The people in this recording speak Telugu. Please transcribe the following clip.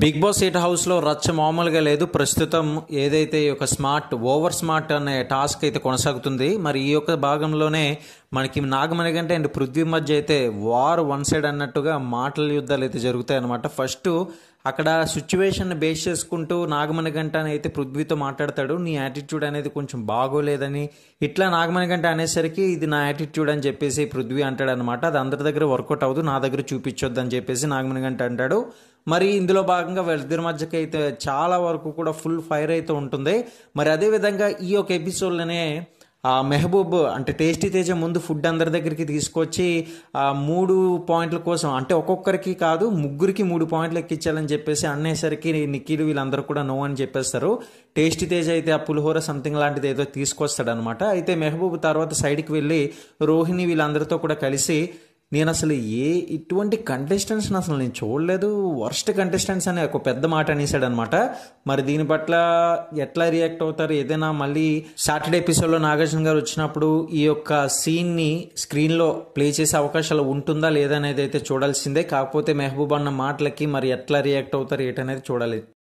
బిగ్ బాస్ ఎయిట్ హౌస్లో రచ్చ మామూలుగా లేదు ప్రస్తుతం ఏదైతే ఈ యొక్క స్మార్ట్ ఓవర్ స్మార్ట్ అనే టాస్క్ అయితే కొనసాగుతుంది మరి ఈ యొక్క భాగంలోనే మనకి నాగమణి కంటే అండ్ పృథ్వీ మధ్య అయితే వార్ వన్ సైడ్ అన్నట్టుగా మాటల యుద్ధాలు అయితే జరుగుతాయి అనమాట ఫస్ట్ అక్కడ సిచ్యువేషన్ బేస్ చేసుకుంటూ నాగమణి గంట అయితే పృథ్వీతో మాట్లాడతాడు నీ యాటిట్యూడ్ అనేది కొంచెం బాగోలేదని ఇట్లా నాగమణి గంట అనేసరికి ఇది నా యాటిట్యూడ్ అని చెప్పేసి పృథ్వీ అంటాడు అనమాట అది అందరి దగ్గర వర్కౌట్ అవ్వదు నా దగ్గర చూపించొద్దు అని చెప్పేసి నాగమణి గంట అంటాడు మరి ఇందులో భాగంగా వీళ్ళిద్దరి మధ్యకి అయితే చాలా వరకు కూడా ఫుల్ ఫైర్ అయితే ఉంటుంది మరి అదేవిధంగా ఈ యొక్క ఎపిసోడ్లోనే మెహబూబ్ అంటే టేస్టీ తేజ ముందు ఫుడ్ అందరి దగ్గరికి తీసుకొచ్చి మూడు పాయింట్ల కోసం అంటే ఒక్కొక్కరికి కాదు ముగ్గురికి మూడు పాయింట్లు ఎక్కించాలని చెప్పేసి అనేసరికి నిక్కీలు వీళ్ళందరూ కూడా నో అని చెప్పేస్తారు టేస్టీ తేజ అయితే ఆ పులిహోర సంథింగ్ లాంటిది ఏదో తీసుకొస్తాడనమాట అయితే మెహబూబ్ తర్వాత సైడ్కి వెళ్ళి రోహిణి వీళ్ళందరితో కూడా కలిసి నేను అసలు ఏ ఇటువంటి కంటెస్టెంట్స్ని అసలు నేను చూడలేదు వర్స్ట్ కంటెస్టెంట్స్ అనే ఒక పెద్ద మాట అనేసాడనమాట మరి దీని పట్ల ఎట్లా రియాక్ట్ అవుతారు ఏదైనా మళ్ళీ సాటర్డే ఎపిసోడ్లో నాగార్జున గారు వచ్చినప్పుడు ఈ యొక్క సీన్ని స్క్రీన్లో ప్లే చేసే అవకాశాలు ఉంటుందా లేదనేది అయితే చూడాల్సిందే కాకపోతే మెహబూబ్ అన్న మాటలకి మరి ఎట్లా రియాక్ట్ అవుతారు ఏటనేది చూడాలి